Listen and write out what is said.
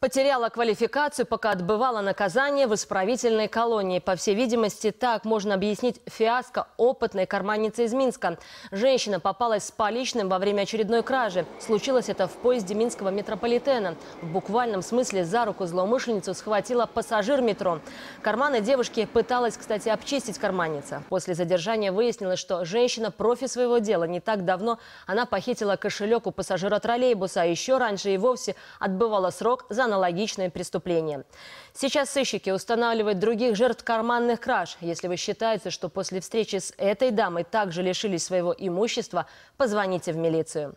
Потеряла квалификацию, пока отбывала наказание в исправительной колонии. По всей видимости, так можно объяснить фиаско опытной карманницы из Минска. Женщина попалась с поличным во время очередной кражи. Случилось это в поезде Минского метрополитена. В буквальном смысле за руку злоумышленницу схватила пассажир метро. Карманы девушки пыталась, кстати, обчистить карманница. После задержания выяснилось, что женщина профи своего дела. Не так давно она похитила кошелек у пассажира троллейбуса, а еще раньше и вовсе отбывала срок за аналогичное преступление. Сейчас сыщики устанавливают других жертв карманных краж. Если вы считаете, что после встречи с этой дамой также лишились своего имущества, позвоните в милицию.